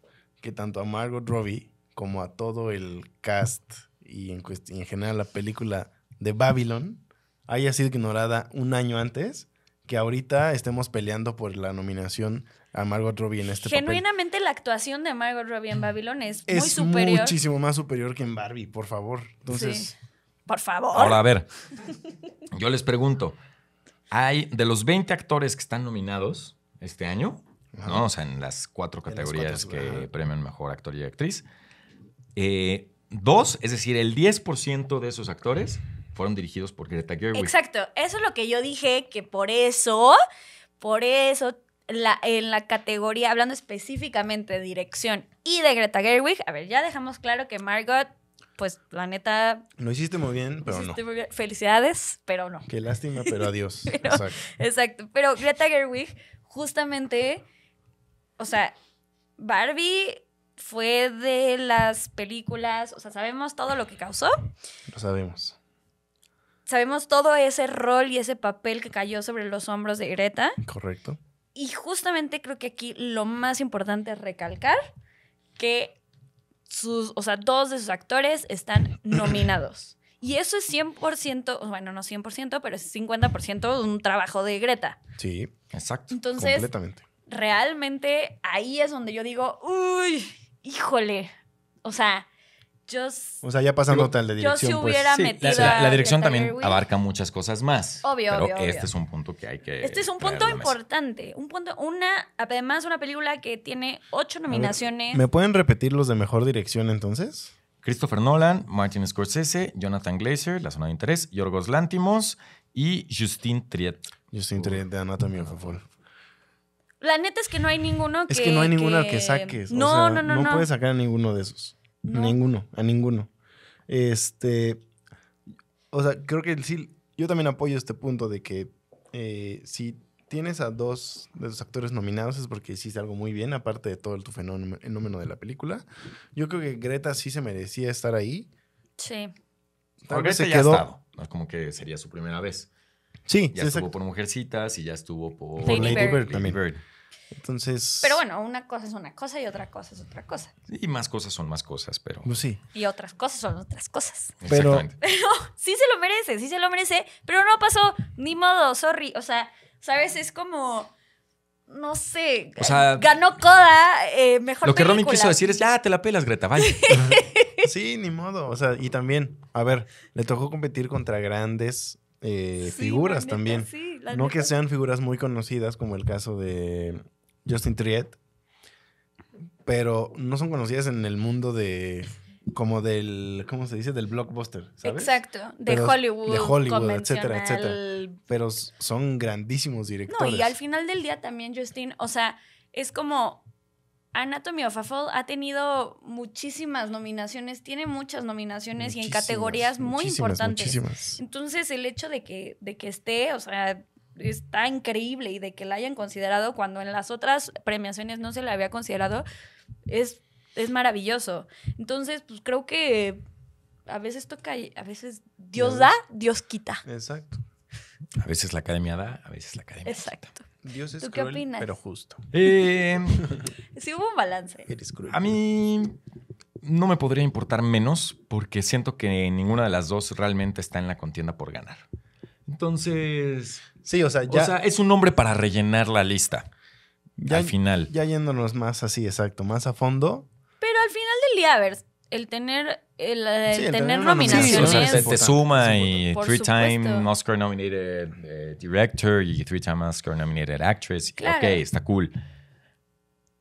que tanto a Margot Robbie como a todo el cast y en, y en general la película de Babylon haya sido ignorada un año antes que ahorita estemos peleando por la nominación a Margot Robbie en este Genuinamente la actuación de Margot Robbie en Babilón es, muy superior. muchísimo más superior que en Barbie, por favor. Entonces, por favor. Ahora a ver. Yo les pregunto, hay de los 20 actores que están nominados este año, O sea, en las cuatro categorías que premian mejor actor y actriz, eh, dos, es decir, el 10% de esos actores fueron dirigidos por Greta Gerwig. Exacto, eso es lo que yo dije, que por eso, por eso, en la categoría, hablando específicamente de dirección y de Greta Gerwig, a ver, ya dejamos claro que Margot pues la neta. Lo hiciste muy bien, pero no. Felicidades, pero no. Qué lástima, pero adiós. exacto. exacto. Pero Greta Gerwig, justamente, o sea, Barbie fue de las películas, o sea, sabemos todo lo que causó. Lo sabemos sabemos todo ese rol y ese papel que cayó sobre los hombros de Greta. Correcto. Y justamente creo que aquí lo más importante es recalcar que sus, o sea, dos de sus actores están nominados. Y eso es 100%, bueno, no 100%, pero es 50% un trabajo de Greta. Sí, exacto. Entonces, realmente ahí es donde yo digo, uy, híjole. O sea, o sea, ya pasando tal de dirección. si pues. hubiera metido la, dirección también abarca muchas cosas más. Obvio, pero este es un punto que hay que... Este es un punto importante. Un punto, una, además una película que tiene ocho nominaciones. ¿Me pueden repetir los de mejor dirección entonces? Christopher Nolan, Martin Scorsese, Jonathan Glazer, La Zona de Interés, Yorgos Lántimos y Justin Triet. Justin Triet de Anatomy of a Fall. La neta es que no hay ninguno que... Es que no hay ninguno que, que saques. No, no, no, no. No puedes sacar a ninguno de esos. Ninguno, a ninguno. Este. O sea, creo que sí. Yo también apoyo este punto de que eh, si tienes a dos de los actores nominados es porque hiciste algo muy bien, aparte de todo el, tu fenómeno de la película. Yo creo que Greta sí se merecía estar ahí. Sí. porque se ya quedó. estado, como que sería su primera vez. Sí. Ya estuvo por Mujercitas y ya estuvo por Lady, Bird. también. Entonces. Pero bueno, una cosa es una cosa y otra cosa es otra cosa. Y más cosas son más cosas, pero. Pues sí. Y otras cosas son otras cosas. Pero, pero sí se lo merece, sí se lo merece, pero no pasó ni modo, sorry. O sea, ¿sabes? Es como no sé, o sea, ganó Coda, eh, mejor Lo que Romy quiso decir es, ya, te la pelas, Greta, vaya. sí, ni modo. O sea, y también, a ver, le tocó competir contra grandes eh, figuras también. Sí no que sean figuras muy conocidas, como el caso de Justin Triet, pero no son conocidas en el mundo de. Como del, ¿cómo se dice? Del blockbuster, Exacto, de Hollywood. De Hollywood, etcétera, etcétera. Pero son grandísimos directores. No, y al final del día también, Justin, o sea, es como Anatomy of a Fall ha tenido muchísimas nominaciones, tiene muchas nominaciones y en categorías muy importantes. Muchísimas. Entonces, el hecho de que, de que esté, o sea, está increíble y de que la hayan considerado cuando en las otras premiaciones no se la había considerado, es, es maravilloso. Entonces, pues creo que a veces toca, a veces Dios, da, Dios quita. Exacto. A veces la academia da, a veces la academia Exacto. Dios es ¿Tú pero justo. Eh, sí hubo un balance. A mí no me podría importar menos porque siento que ninguna de las dos realmente está en la contienda por ganar. Entonces, Sí, o sea, O sea, es un nombre para rellenar la lista. Ya, al final. Ya yéndonos más así, exacto, más a fondo. Pero al final del día, a ver, el tener, el, tener, nominaciones. te, suma y three-time Oscar nominated eh, director y three-time Oscar nominated actress. Claro. Ok, está cool.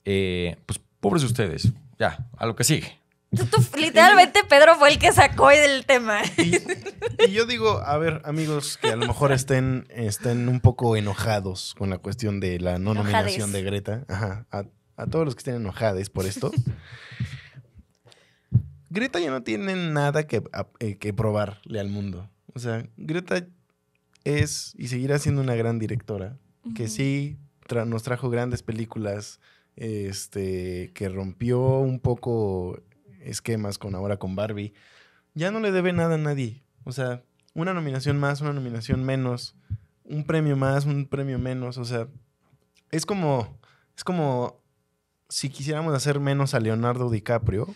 Eh, pues pobres ustedes, ya, a lo que sigue. literalmente Pedro fue el que sacó del tema. Y, yo digo, a ver, amigos que a lo mejor estén, estén un poco enojados con la cuestión de la no nominación de Greta. Ajá, a, todos los que estén enojados por esto. Greta ya no tiene nada eh, que, probarle al mundo. O sea, Greta es y seguirá siendo una gran directora. Que sí nos trajo grandes películas. Este, que rompió un poco esquemas con ahora con Barbie, ya no le debe nada a nadie. O sea, una nominación más, una nominación menos, un premio más, un premio menos. O sea, es como, es como si quisiéramos hacer menos a Leonardo DiCaprio,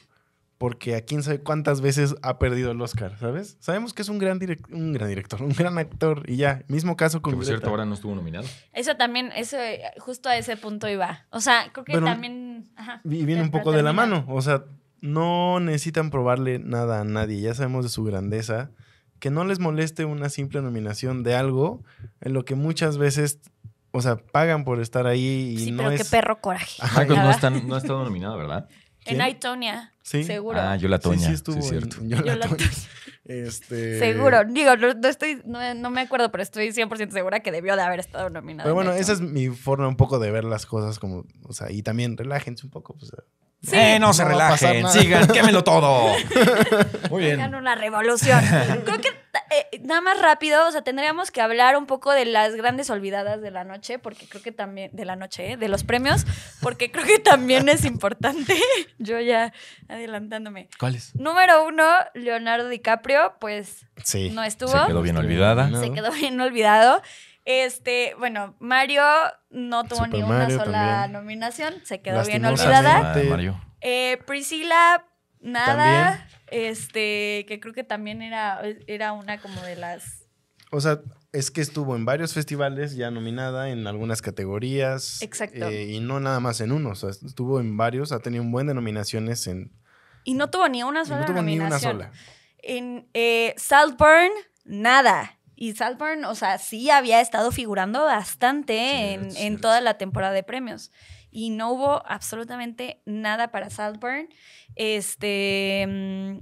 porque a quién sabe cuántas veces ha perdido el Oscar, ¿sabes? Sabemos que es un gran, un gran director, un gran actor, y ya, mismo caso con... Que por cierto, ahora no estuvo nominado. Eso también, eso, eh, justo a ese punto iba. O sea, creo que también... y viene un poco de la mano, o sea, no necesitan probarle nada a nadie, ya sabemos de su grandeza, que no les moleste una simple nominación de algo en lo que muchas veces, o sea, pagan por estar ahí y sí, no pero qué perro coraje. Ajá, ah, pues no, ha estado nominado, ¿verdad? En Itonia. Sí. Seguro. Ah, yo Toña. Sí, estuvo es cierto. Este... Seguro. Digo, no, estoy, no, me acuerdo, pero estoy 100% segura que debió de haber estado nominado Pero bueno, esa es mi forma un poco de ver las cosas como, o sea, y también relájense un poco, pues, Sí. Eh, no, se relajen, sigan, quémelo todo. Muy bien. una revolución. Creo que eh, nada más rápido, o sea, tendríamos que hablar un poco de las grandes olvidadas de la noche, porque creo que también, de la noche, ¿eh? de los premios, porque creo que también es importante. Yo ya adelantándome. ¿Cuáles? Número uno, Leonardo DiCaprio, pues sí, no estuvo. Se quedó bien olvidada. Se quedó bien olvidado. Este, bueno, Mario no tuvo ni una sola nominación, se quedó bien olvidada. Eh, Priscila, nada. Este, que creo que también era, era una como de las. O sea, es que estuvo en varios festivales ya nominada en algunas categorías. Exacto. Eh, y no nada más en uno, o sea, estuvo en varios, ha tenido un buen de nominaciones en... Y no tuvo ni una sola tuvo nominación. Ni una sola. En eh, Saltburn, nada. Y Saltburn, o sea, sí había estado figurando bastante en, toda la temporada de premios. Y no hubo absolutamente nada para Saltburn. Este. Mm,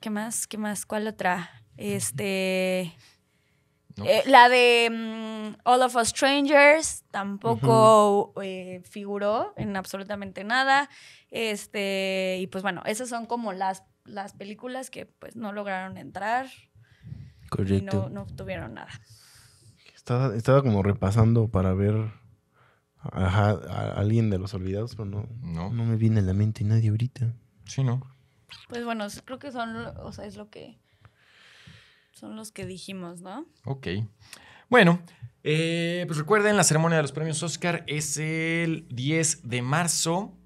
¿Qué más? ¿Qué más? ¿Cuál otra? Este. Eh, la de mm, All of Us Strangers tampoco eh, figuró en absolutamente nada. Este, y pues bueno, esas son como las, las películas que pues no lograron entrar y no, no obtuvieron nada. Estaba, estaba como repasando para ver a alguien de los olvidados, pero no, no. me viene a la mente nadie ahorita. Sí, ¿no? Pues bueno, creo que son, o sea, es lo que son los que dijimos, ¿no? Ok. Bueno, eh, pues recuerden, la ceremonia de los premios Oscar es el 10 de marzo.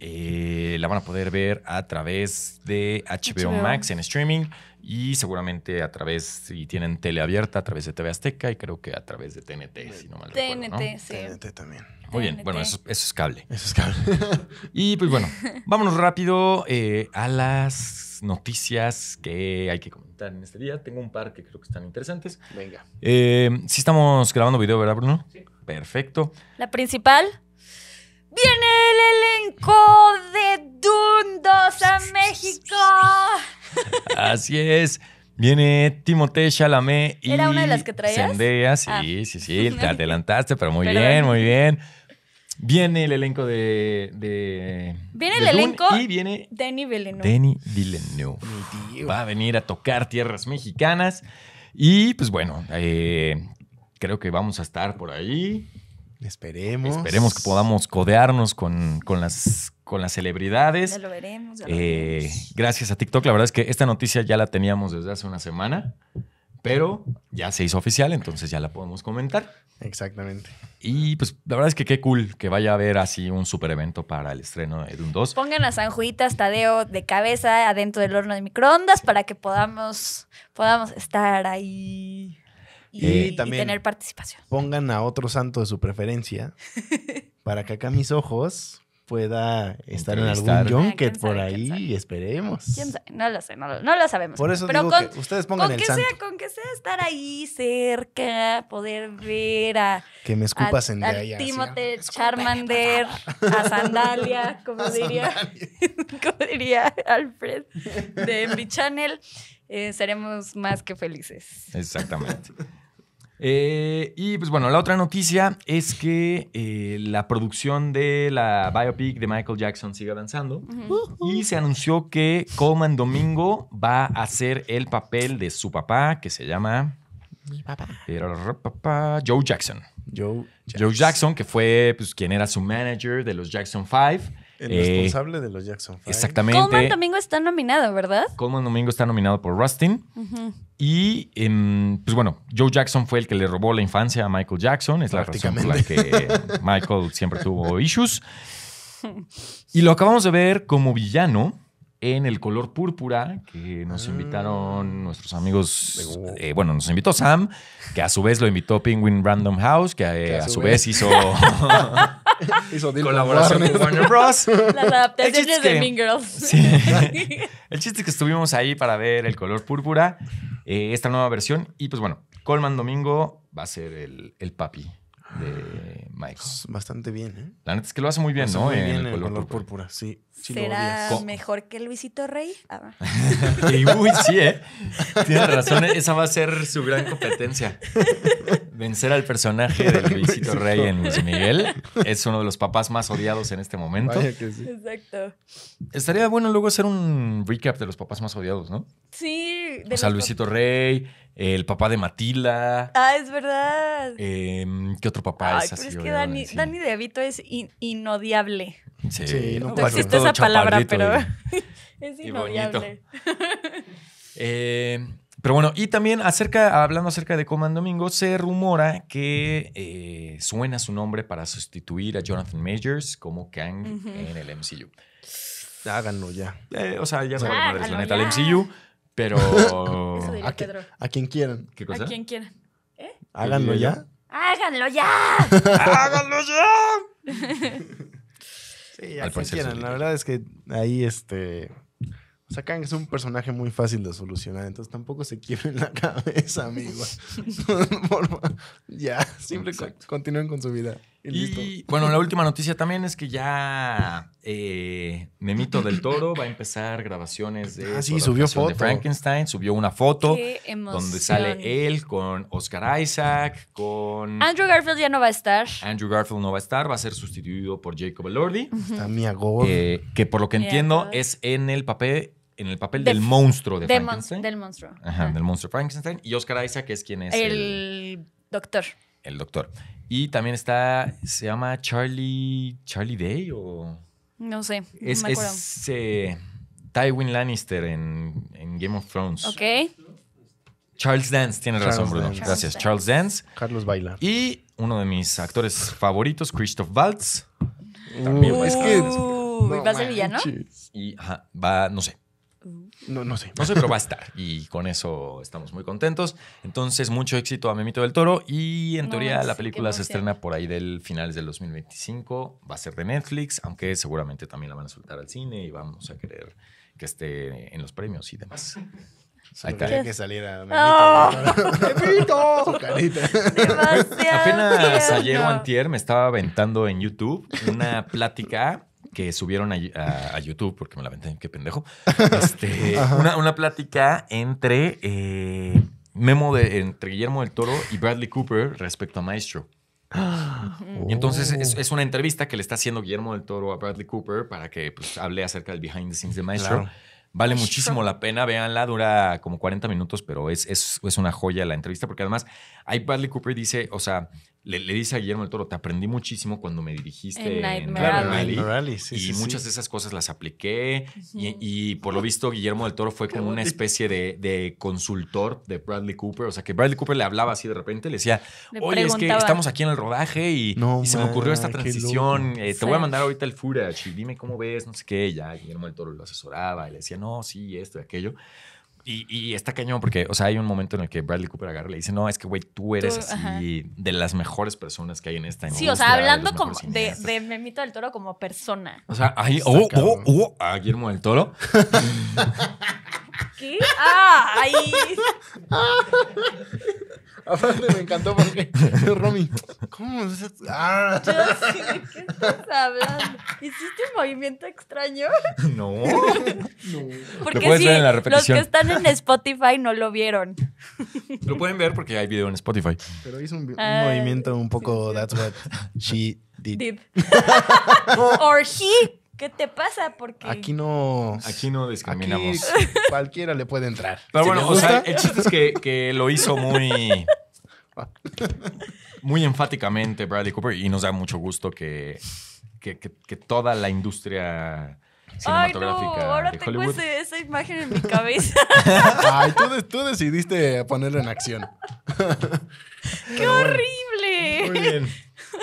Eh, la van a poder ver a través de HBO, Max en streaming y seguramente a través, si tienen tele abierta, a través de TV Azteca y creo que a través de TNT, si no mal recuerdo. TNT, Sí. TNT también. Muy bien, bueno, eso, es cable. Eso es cable. y pues bueno, vámonos rápido eh, a las noticias que hay que comentar en este día. Tengo un par que creo que están interesantes. Venga. si eh, sí estamos grabando video, ¿verdad, Bruno? Sí. Perfecto. La principal ¡Viene el elenco de Dundos a México! Así es. Viene Timothée Chalamet y ¿Era una de las que traías? Ah, sí, sí, sí, pues te adelantaste, pero muy bien, muy bien. Viene el elenco de. viene el elenco. Y viene. Denny Villeneuve. Denny Villeneuve. Va a venir a tocar tierras mexicanas. Y pues bueno, eh, creo que vamos a estar por ahí. Esperemos. Esperemos que podamos codearnos con, las, con las celebridades. Ya lo eh, veremos. Gracias a TikTok. La verdad es que esta noticia ya la teníamos desde hace una semana, pero ya se hizo oficial, entonces ya la podemos comentar. Exactamente. Y pues la verdad es que qué cool que vaya a haber así un super evento para el estreno de un 2. Pongan las anjuitas Tadeo de cabeza adentro del horno de microondas para que podamos, podamos estar ahí. Eh, y, también tener participación. Pongan a otro santo de su preferencia para que acá mis ojos pueda estar en algún junket por ahí esperemos. No lo sé, no lo, sabemos. Por eso pero con, que ustedes pongan con que santo. Sea, con que sea estar ahí cerca, poder ver a... Que me escupas a, en de Charmander, a Sandalia, como diría... como diría Alfred de mi Channel. Eh, seremos más que felices. Exactamente. Eh, y pues bueno, la otra noticia es que eh, la producción de la biopic de Michael Jackson sigue avanzando y se anunció que Coleman Domingo va a hacer el papel de su papá que se llama... Mi papá. Joe Jackson. Joe Jackson. que fue pues, quien era su manager de los Jackson Five El eh, responsable de los Jackson Five Exactamente. Coleman Domingo está nominado, ¿verdad? Coleman Domingo está nominado por Rustin. Y em, pues bueno, Joe Jackson fue el que le robó la infancia a Michael Jackson. Es la razón por la que Michael siempre tuvo issues. Y lo acabamos de ver como villano en el color púrpura que nos ah. invitaron nuestros amigos. Eh, bueno, nos invitó Sam, que a su vez lo invitó Penguin Random House, que, a, su, vez, hizo, colaboración con Warner Bros. Las adaptaciones de Mean Girls. el chiste es que estuvimos ahí para ver el color púrpura, eh, esta nueva versión. Y pues bueno, Colman Domingo va a ser el papi de Michael. Pues, bastante bien, ¿eh? La neta es que lo hace muy bien, ¿no? en el, color, púrpura. sí. ¿Será mejor que Luisito Rey? Ah, uy, sí, ¿eh? Tienes razón, ¿eh? esa va a ser su gran competencia. Vencer al personaje de Luisito Rey en Luis Miguel es uno de los papás más odiados en este momento. que sí. Exacto. Estaría bueno luego hacer un recap de los papás más odiados, ¿no? Sí. o sea, Luisito Rey, el papá de Matila. Ah, es verdad. Em, ¿Qué otro papá es así? es que Dani, sí. es inodiable. Sí, sí no, no existe esa palabra, pero es inodiable. Eh, pero bueno, y también acerca, hablando acerca de Coman Domingo, se rumora que eh, suena su nombre para sustituir a Jonathan Majors como Kang en el MCU. Háganlo ya. Eh, o sea, ya va a la neta, el MCU pero. a, quien quieran. ¿Qué A quien quieran. ¿Eh? Háganlo ya. ¡Háganlo ya! ¡Háganlo ya! sí, a quien quieran. La verdad es que ahí este. O sea, es un personaje muy fácil de solucionar, entonces tampoco se quieren la cabeza, amigo. ya, siempre continúen con su vida. Y, bueno, la última noticia también es que ya eh, Memito del Toro va a empezar grabaciones de, ah, subió foto. Frankenstein, subió una foto donde sale él con Oscar Isaac, con... Andrew Garfield ya no va a estar. Andrew Garfield no va a estar, va a ser sustituido por Jacob Elordi. Está eh, que por lo que entiendo es en el papel en el papel del monstruo de, Frankenstein. del monstruo. Ajá, del monstruo Frankenstein. Y Oscar Isaac es quien es el doctor. El doctor. Y también está, se llama Charlie, Charlie Day o... No sé, no me acuerdo. Es Tywin Lannister en, Game of Thrones. Ok. Charles Dance, tienes razón, Bruno. Gracias. Charles Dance. Carlos Baila. Y uno de mis actores favoritos, Christoph Waltz. También uh, es que... No, a villano? Y ajá, va, no sé. No, no sé. No sé, pero va a estar. Y con eso estamos muy contentos. Entonces, mucho éxito a Memito del Toro. Y en teoría, la película se estrena por ahí del finales del 2025. Va a ser de Netflix, aunque seguramente también la van a soltar al cine y vamos a querer que esté en los premios y demás. Ahí que salir a Memito. Ah. Apenas ayer o me estaba aventando en YouTube una plática que subieron a, YouTube, porque me la venden, qué pendejo, este, una, plática entre eh, Memo de, entre Guillermo del Toro y Bradley Cooper respecto a Maestro. Y entonces oh. es, una entrevista que le está haciendo Guillermo del Toro a Bradley Cooper para que pues, hable acerca del behind the scenes de Maestro. Vale muchísimo la pena, véanla, dura como 40 minutos, pero es, es, es, una joya la entrevista, porque además ahí Bradley Cooper dice, o sea, le, dice a Guillermo del Toro, te aprendí muchísimo cuando me dirigiste en Nightmare, y muchas de esas cosas las apliqué y, por lo visto Guillermo del Toro fue como una especie de, consultor de Bradley Cooper, o sea que Bradley Cooper le hablaba así de repente, le decía, oye, es que estamos aquí en el rodaje y, se me ocurrió esta transición, eh, te voy a mandar ahorita el footage y dime cómo ves, no sé qué, ya Guillermo del Toro lo asesoraba y le decía, no, sí, esto y aquello. Y, está cañón porque, o sea, hay un momento en el que Bradley Cooper agarra y le dice, no, es que, güey, tú eres así de las mejores personas que hay en esta industria. Sí, o sea, hablando de, como Memito del Toro como persona. O sea, ahí, oh, oh, oh, a Guillermo del Toro. ¿Qué? Ah, ahí. Aparte me encantó porque Romy, ¿cómo? Ah. ¿qué estás hablando? ¿Hiciste un movimiento extraño? No. no. Porque sí, los que están en Spotify no lo vieron. Lo pueden ver porque hay video en Spotify. Pero hizo un, ah, movimiento un poco that's what she did. did. Or he ¿Qué te pasa? Porque aquí no, aquí no discriminamos. cualquiera le puede entrar. Pero bueno, o sea, el chiste es que, que lo hizo muy, muy enfáticamente Bradley Cooper y nos da mucho gusto que, que, que, toda la industria cinematográfica Ay, no, ahora tengo esa imagen en mi cabeza. Ay, tú, decidiste ponerlo en acción. ¡Qué horrible! Muy bien.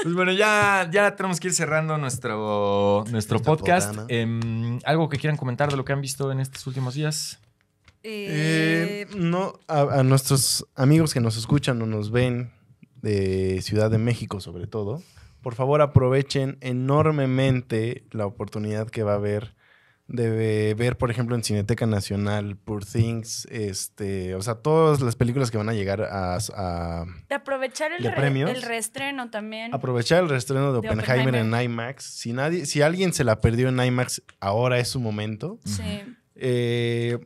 Pues bueno, ya, ya tenemos que ir cerrando nuestro, nuestro, podcast. Em, ¿Algo que quieran comentar de lo que han visto en estos últimos días? Eh, eh, no, a, a, nuestros amigos que nos escuchan o nos ven de Ciudad de México sobre todo, por favor aprovechen enormemente la oportunidad que va a haber de ver, por ejemplo, en Cineteca Nacional, Poor Things, este, o sea, todas las películas que van a llegar a... de aprovechar el, premio el, reestreno también. Aprovechar el reestreno de, Oppenheimer, en IMAX. Si, nadie, si alguien se la perdió en IMAX, ahora es su momento. Sí. Eh,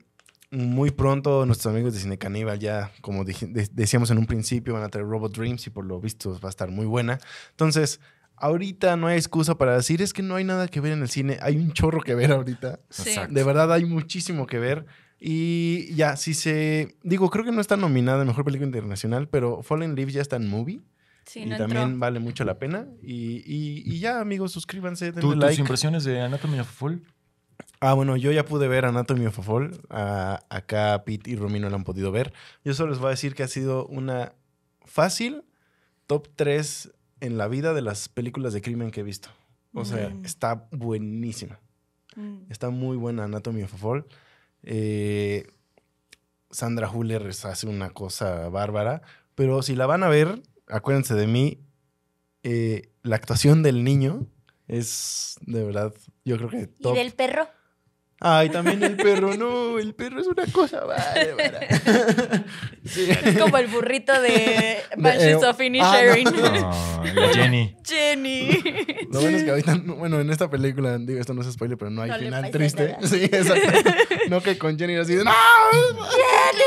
muy pronto nuestros amigos de Cine ya, como decíamos en un principio, van a traer Robot Dreams y por lo visto va a estar muy buena. Entonces, ahorita no hay excusa para decir, es que no hay nada que ver en el cine, hay un chorro que ver ahorita. De verdad hay muchísimo que ver. Y ya, si se... Digo, creo que no está nominada a Mejor Película Internacional, pero Fallen Leaves ya está en movie. Sí, y también vale mucho la pena. Y, y, ya, amigos, suscríbanse, denle ¿Tú, like. ¿Tus impresiones de Anatomy of a Fall? Ah, bueno, yo ya pude ver Anatomy of a Fall. Ah, acá Pete y Romino la han podido ver. Yo solo les voy a decir que ha sido una fácil top 3 en la vida de las películas de crimen que he visto. O sea, mm. está buenísima. Mm. Está muy buena Anatomy of a Fall. Eh, Sandra Huller hace una cosa bárbara. Pero si la van a ver, acuérdense de mí. Eh, la actuación del niño es de verdad, yo creo que todo. ¿Y del perro? Ay, también el perro, no, el perro es una cosa bárbara. Sí. Es como el burrito de Banshees eh, of ah, Sharing. Jenny. Jenny. Lo bueno es que ahorita, bueno, en esta película, digo, esto no es spoiler, pero no hay final triste. Sí, exacto. No que con Jenny así, ¡No! ¡Jenny!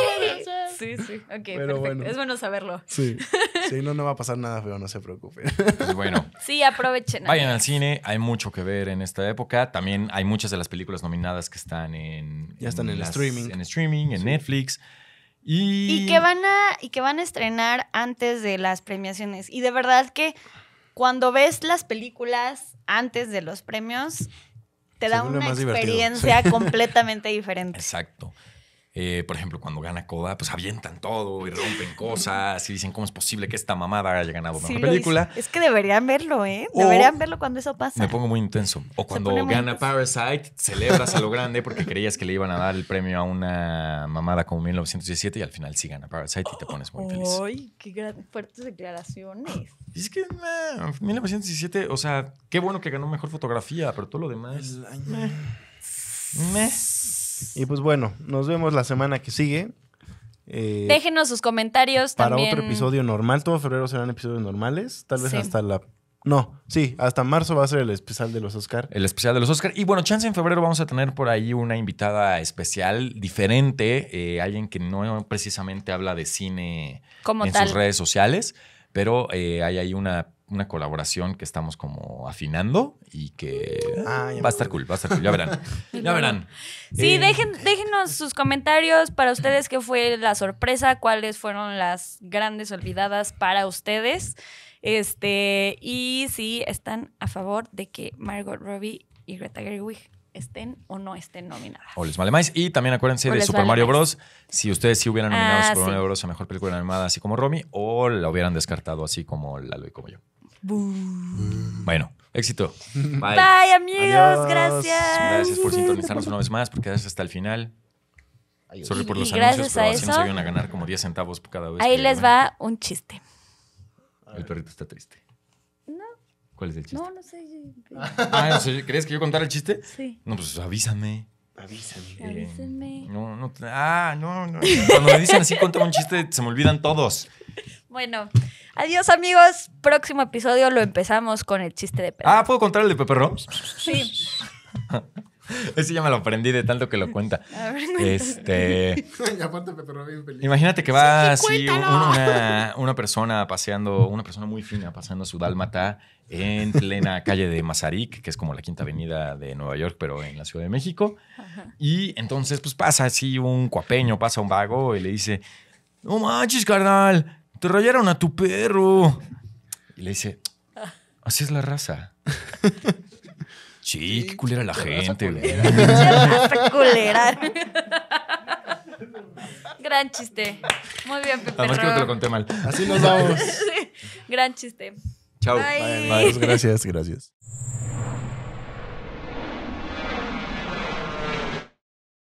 Sí, sí. Ok, perfecto. Es bueno saberlo. Sí. no, no va a pasar nada pero no se preocupe pues bueno. Sí, aprovechen. Vayan al cine, hay mucho que ver en esta época. También hay muchas de las películas nominadas que están en. Ya están en, streaming. En streaming, en Netflix. Y... que van a, y que van a estrenar antes de las premiaciones. Y de verdad que cuando ves las películas antes de los premios, te da una experiencia completamente diferente. Exacto. Eh, por ejemplo, cuando gana Coda, pues avientan todo y rompen cosas y dicen, ¿cómo es posible que esta mamada haya ganado una película? Es que deberían verlo, ¿eh? deberían verlo cuando eso pasa. Me pongo muy intenso. O cuando gana Parasite, celebras a lo grande porque creías que le iban a dar el premio a una mamada como 1917 y al final sí gana Parasite y te pones muy feliz. ¡Ay, qué fuertes declaraciones! es que 1917, o sea, qué bueno que ganó mejor fotografía, pero todo lo demás... Y pues bueno, nos vemos la semana que sigue. Eh, Déjenos sus comentarios para otro episodio normal. Todo febrero serán episodios normales. Tal vez hasta la. No, sí, hasta marzo va a ser el especial de los Oscar. El especial de los Oscar. Y bueno, chance en febrero vamos a tener por ahí una invitada especial, diferente, eh, alguien que no precisamente habla de cine en sus redes sociales, pero eh, hay ahí una una colaboración que estamos como afinando y que va a estar cool, va a estar cool, ya verán. ya verán. Sí, eh, dejen, déjenos sus comentarios para ustedes qué fue la sorpresa, cuáles fueron las grandes olvidadas para ustedes. Este, y si están a favor de que Margot Robbie y Greta Gerwig estén o no estén nominadas. O les vale Y también acuérdense de Super Mario Bros. Si ustedes sí hubieran nominado ah, Super Mario Bros. a mejor película animada, así como Romy, o la hubieran descartado, así como Lalo y como yo. Bueno, éxito. Bye, amigos. Gracias. Gracias por sintonizarnos una vez más, porque quedarse hasta el final. por los anuncios, pero así nos ayudan a ganar como 10 centavos cada vez. Ahí les va un chiste. El perrito está triste. ¿Cuál es el chiste? No, no sé. Ah, que yo contara el chiste? Sí. No, pues avísame. Avísenme. No, no. Ah, no, no. Cuando me dicen así, contra un chiste, se me olvidan todos. Bueno, adiós amigos. Próximo episodio lo empezamos con el chiste de perro. Ah, ¿puedo contar el de Pepe Sí. Ese ya me lo aprendí de tanto que lo cuenta. Este, imagínate que va así una, persona paseando, una persona muy fina pasando su dálmata en plena calle de Mazarik, que es como la quinta avenida de Nueva York, pero en la Ciudad de México. Y entonces, pues pasa así un cuapeño, pasa un vago y le dice: No manches, carnal, te rayaron a tu perro. Y le dice: Así es la raza. Sí, qué culera la gente, güey. culera. Gran chiste. Muy bien, Pepe. Además, creo que lo conté mal. Así nos vamos. sí. Gran chiste. Chao. Gracias, gracias.